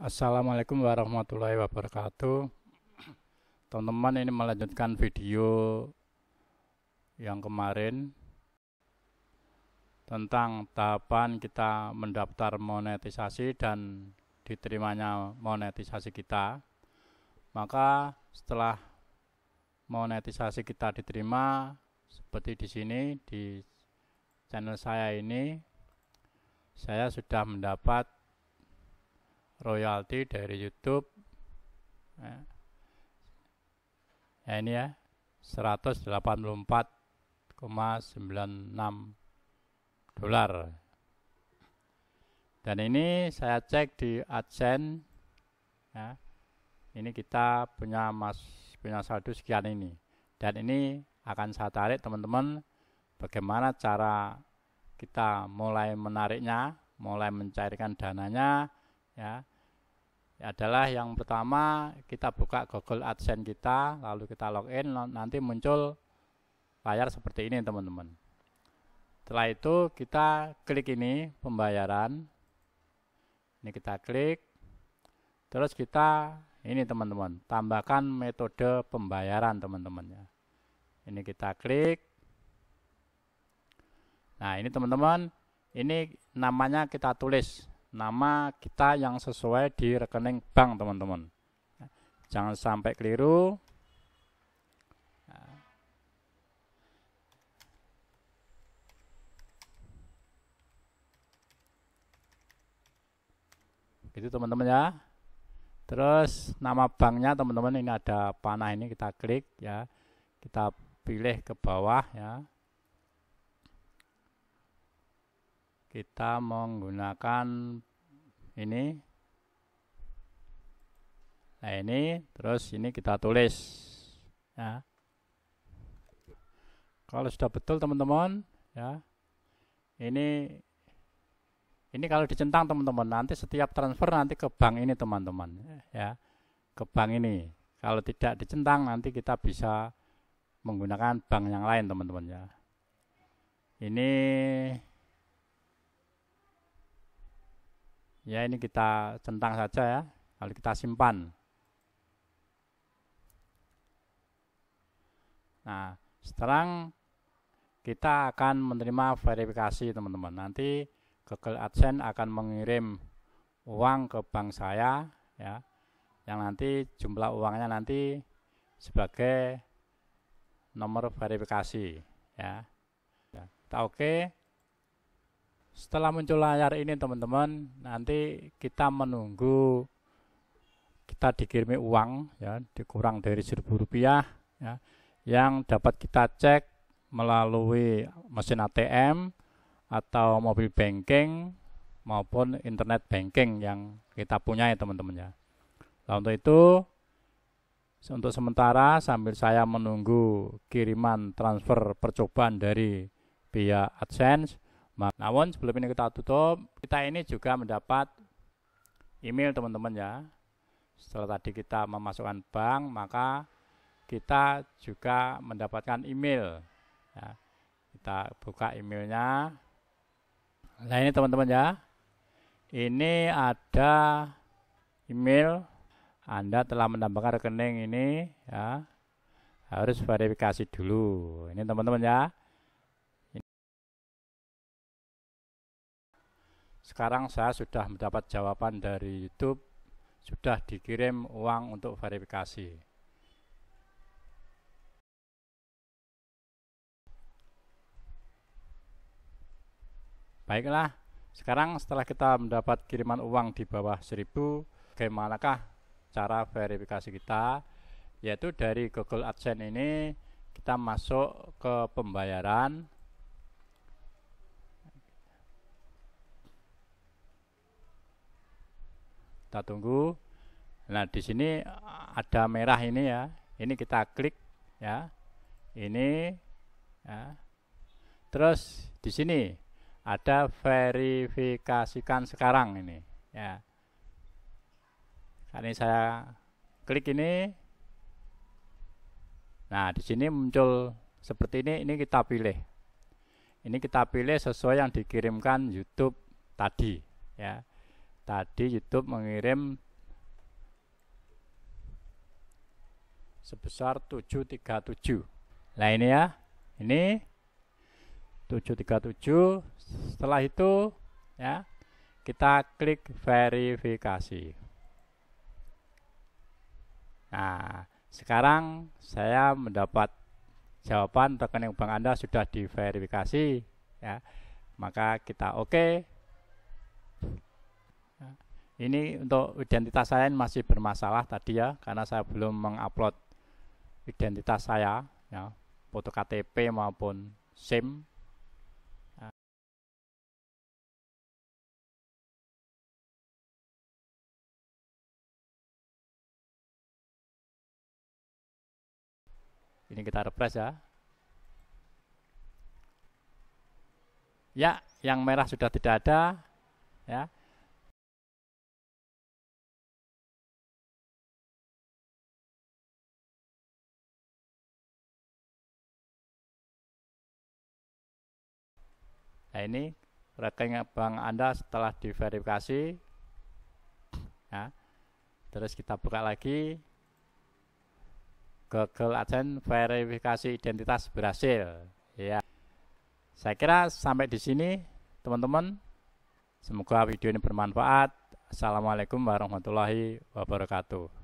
Assalamualaikum warahmatullahi wabarakatuh Teman-teman ini melanjutkan video yang kemarin Tentang tahapan kita mendaftar monetisasi dan diterimanya monetisasi kita Maka setelah monetisasi kita diterima Seperti di sini di channel saya ini Saya sudah mendapat royalti dari YouTube. Nah, ya ini ya 184,96 dolar. Dan ini saya cek di AdSense. Ya, ini kita punya mas punya saldo sekian ini. Dan ini akan saya tarik teman-teman bagaimana cara kita mulai menariknya, mulai mencairkan dananya, ya adalah yang pertama kita buka Google AdSense kita lalu kita login nanti muncul layar seperti ini teman-teman setelah itu kita klik ini pembayaran ini kita klik terus kita ini teman-teman tambahkan metode pembayaran teman-teman ya ini kita klik nah ini teman-teman ini namanya kita tulis nama kita yang sesuai di rekening bank teman-teman jangan sampai keliru itu teman-teman ya terus nama banknya teman-teman ini ada panah ini kita klik ya kita pilih ke bawah ya kita menggunakan ini nah ini terus ini kita tulis ya kalau sudah betul teman-teman ya ini ini kalau dicentang teman-teman nanti setiap transfer nanti ke bank ini teman-teman ya ke bank ini kalau tidak dicentang nanti kita bisa menggunakan bank yang lain teman-teman ya ini Ya ini kita centang saja ya, lalu kita simpan. Nah, sekarang kita akan menerima verifikasi teman-teman. Nanti Google AdSense akan mengirim uang ke bank saya ya. Yang nanti jumlah uangnya nanti sebagai nomor verifikasi ya. Kita ya, oke. Okay setelah muncul layar ini teman-teman nanti kita menunggu kita dikirimi uang ya dikurang dari seribu rupiah ya yang dapat kita cek melalui mesin ATM atau mobil banking maupun internet banking yang kita punya ya teman-teman ya nah, untuk itu untuk sementara sambil saya menunggu kiriman transfer percobaan dari pihak AdSense namun sebelum ini kita tutup, kita ini juga mendapat email teman-teman ya. Setelah tadi kita memasukkan bank, maka kita juga mendapatkan email. Ya. Kita buka emailnya. Nah ini teman-teman ya, ini ada email Anda telah menambahkan rekening ini ya harus verifikasi dulu. Ini teman-teman ya. Sekarang saya sudah mendapat jawaban dari YouTube, sudah dikirim uang untuk verifikasi. Baiklah, sekarang setelah kita mendapat kiriman uang di bawah 1000, bagaimanakah cara verifikasi kita? Yaitu dari Google AdSense ini kita masuk ke pembayaran Kita tunggu. Nah, di sini eh, ada merah ini ya. Ini kita klik ya. Ini ya. Terus di sini ada verifikasikan sekarang ini ya. Ini saya klik ini. Nah, di sini muncul seperti ini, ini kita pilih. Ini kita pilih sesuai yang dikirimkan YouTube tadi, ya tadi YouTube mengirim sebesar 737 nah ini ya ini 737 setelah itu ya kita klik verifikasi nah sekarang saya mendapat jawaban rekening bank Anda sudah diverifikasi ya maka kita oke okay. Ini untuk identitas saya masih bermasalah tadi ya, karena saya belum mengupload identitas saya, ya, foto KTP maupun SIM. Ini kita refresh ya. Ya, yang merah sudah tidak ada. Ya, Nah, ini rekening bank Anda setelah diverifikasi. Ya. Terus kita buka lagi. Google AdSense verifikasi identitas berhasil. Ya. Saya kira sampai di sini teman-teman. Semoga video ini bermanfaat. Assalamualaikum warahmatullahi wabarakatuh.